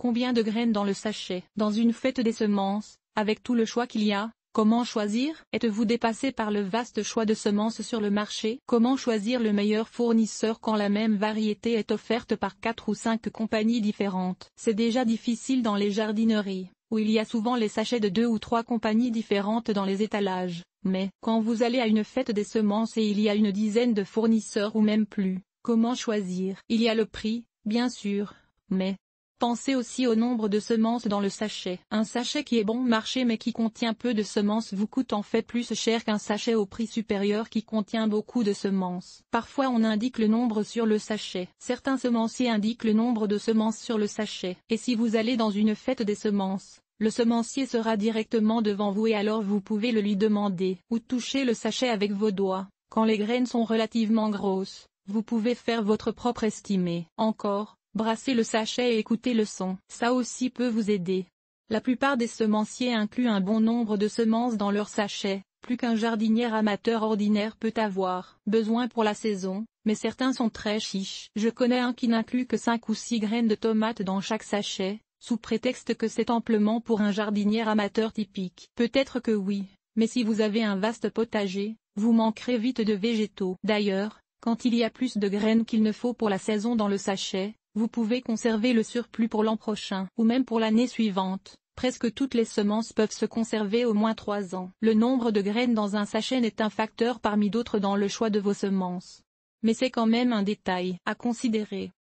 Combien de graines dans le sachet Dans une fête des semences, avec tout le choix qu'il y a, comment choisir Êtes-vous dépassé par le vaste choix de semences sur le marché Comment choisir le meilleur fournisseur quand la même variété est offerte par 4 ou 5 compagnies différentes C'est déjà difficile dans les jardineries, où il y a souvent les sachets de 2 ou 3 compagnies différentes dans les étalages. Mais quand vous allez à une fête des semences et il y a une dizaine de fournisseurs ou même plus, comment choisir Il y a le prix, bien sûr. Mais, Pensez aussi au nombre de semences dans le sachet. Un sachet qui est bon marché mais qui contient peu de semences vous coûte en fait plus cher qu'un sachet au prix supérieur qui contient beaucoup de semences. Parfois on indique le nombre sur le sachet. Certains semenciers indiquent le nombre de semences sur le sachet. Et si vous allez dans une fête des semences, le semencier sera directement devant vous et alors vous pouvez le lui demander. Ou toucher le sachet avec vos doigts. Quand les graines sont relativement grosses, vous pouvez faire votre propre estimée. Encore, Brasser le sachet et écoutez le son. Ça aussi peut vous aider. La plupart des semenciers incluent un bon nombre de semences dans leur sachet, plus qu'un jardinier amateur ordinaire peut avoir besoin pour la saison, mais certains sont très chiches. Je connais un qui n'inclut que 5 ou 6 graines de tomates dans chaque sachet, sous prétexte que c'est amplement pour un jardinier amateur typique. Peut-être que oui, mais si vous avez un vaste potager, vous manquerez vite de végétaux. D'ailleurs, quand il y a plus de graines qu'il ne faut pour la saison dans le sachet, vous pouvez conserver le surplus pour l'an prochain ou même pour l'année suivante. Presque toutes les semences peuvent se conserver au moins trois ans. Le nombre de graines dans un sachet est un facteur parmi d'autres dans le choix de vos semences. Mais c'est quand même un détail à considérer.